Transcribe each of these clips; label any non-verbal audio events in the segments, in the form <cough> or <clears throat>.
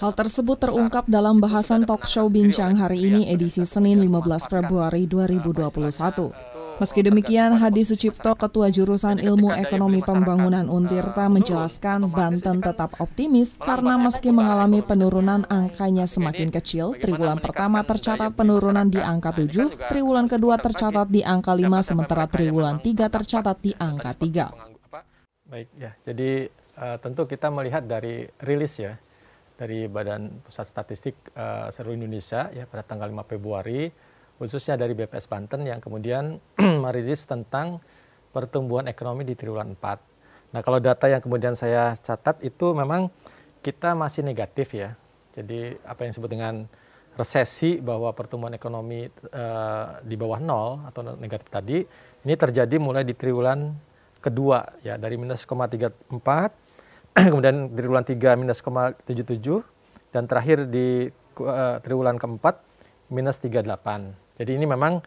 Hal tersebut terungkap dalam bahasan talk show Bincang hari ini edisi Senin 15 Februari 2021. Eh, eh, meski demikian, Hadi Sucipto, Ketua Jurusan Ilmu Ekonomi Pembangunan eh, Untirta menjelaskan Banten tetap optimis karena meski mengalami penurunan angkanya semakin kecil, triwulan pertama tercatat penurunan di angka 7, nah, triwulan kedua tercatat di angka 5, sementara triwulan 3 tercatat di ya, angka 3. Baik, ya. Jadi Eh, tentu kita melihat dari rilis ya dari Badan Pusat Statistik uh, seluruh Indonesia ya pada tanggal 5 Februari khususnya dari BPS Banten yang kemudian <clears throat> merilis tentang pertumbuhan ekonomi di triwulan 4. Nah, kalau data yang kemudian saya catat itu memang kita masih negatif ya. Jadi apa yang disebut dengan resesi bahwa pertumbuhan ekonomi uh, di bawah nol atau negatif tadi ini terjadi mulai di triwulan kedua ya dari minus 0,34 <clears throat> kemudian dari triwulan 3 minus 0,77 dan terakhir di uh, triwulan keempat minus 38. Jadi ini memang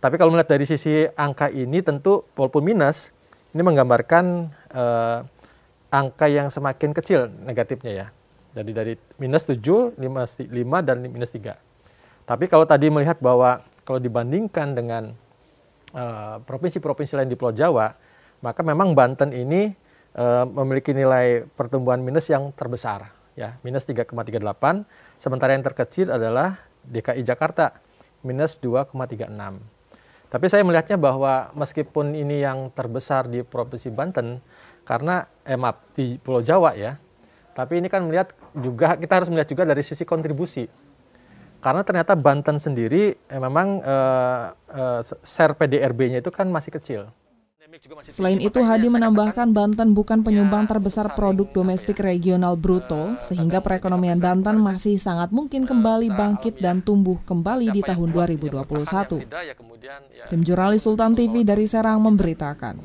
tapi kalau melihat dari sisi angka ini tentu walaupun minus ini menggambarkan uh, angka yang semakin kecil negatifnya ya. Jadi dari minus 7, 5, 5 dan minus 3. Tapi kalau tadi melihat bahwa kalau dibandingkan dengan eh, provinsi-provinsi uh, lain di Pulau Jawa, maka memang Banten ini e, memiliki nilai pertumbuhan minus yang terbesar ya minus 3,38 sementara yang terkecil adalah DKI Jakarta minus 2,36 tapi saya melihatnya bahwa meskipun ini yang terbesar di provinsi Banten karena eh, maaf, di Pulau Jawa ya tapi ini kan melihat juga kita harus melihat juga dari sisi kontribusi karena ternyata Banten sendiri eh, memang eh, eh, share PDRB-nya itu kan masih kecil Selain itu, Hadi menambahkan Banten bukan ya, penyumbang terbesar produk domestik ya. regional nah, bruto, sehingga perekonomian Banten masih sangat mungkin kembali bangkit ya. dan tumbuh kembali di tahun 2021. Tim jurnalis Sultan TV dari Serang memberitakan.